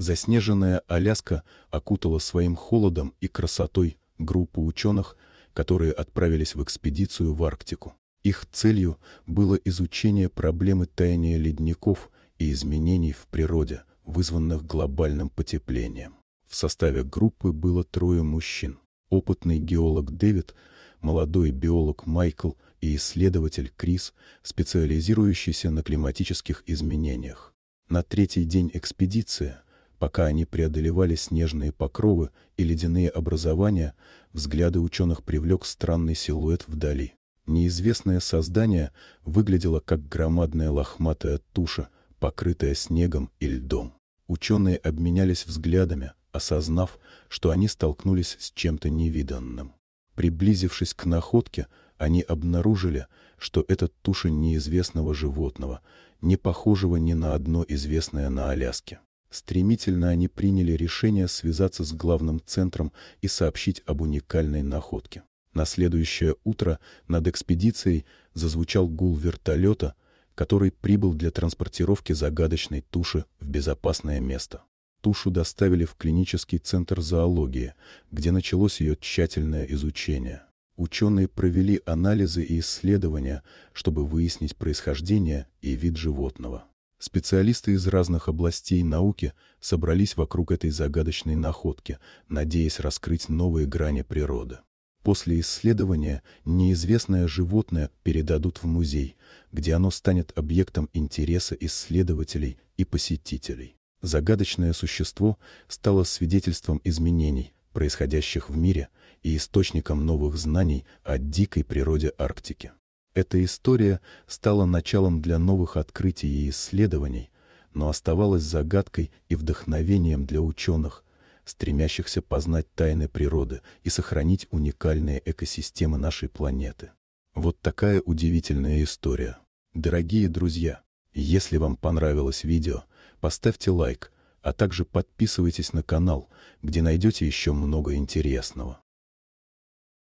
Заснеженная Аляска окутала своим холодом и красотой группу ученых, которые отправились в экспедицию в Арктику. Их целью было изучение проблемы таяния ледников и изменений в природе, вызванных глобальным потеплением. В составе группы было трое мужчин. Опытный геолог Дэвид, молодой биолог Майкл и исследователь Крис, специализирующийся на климатических изменениях. На третий день экспедиции – Пока они преодолевали снежные покровы и ледяные образования, взгляды ученых привлек странный силуэт вдали. Неизвестное создание выглядело как громадная лохматая туша, покрытая снегом и льдом. Ученые обменялись взглядами, осознав, что они столкнулись с чем-то невиданным. Приблизившись к находке, они обнаружили, что это туша неизвестного животного, не похожего ни на одно известное на Аляске. Стремительно они приняли решение связаться с главным центром и сообщить об уникальной находке. На следующее утро над экспедицией зазвучал гул вертолета, который прибыл для транспортировки загадочной туши в безопасное место. Тушу доставили в клинический центр зоологии, где началось ее тщательное изучение. Ученые провели анализы и исследования, чтобы выяснить происхождение и вид животного. Специалисты из разных областей науки собрались вокруг этой загадочной находки, надеясь раскрыть новые грани природы. После исследования неизвестное животное передадут в музей, где оно станет объектом интереса исследователей и посетителей. Загадочное существо стало свидетельством изменений, происходящих в мире, и источником новых знаний о дикой природе Арктики. Эта история стала началом для новых открытий и исследований, но оставалась загадкой и вдохновением для ученых, стремящихся познать тайны природы и сохранить уникальные экосистемы нашей планеты. Вот такая удивительная история. Дорогие друзья, если вам понравилось видео, поставьте лайк, а также подписывайтесь на канал, где найдете еще много интересного.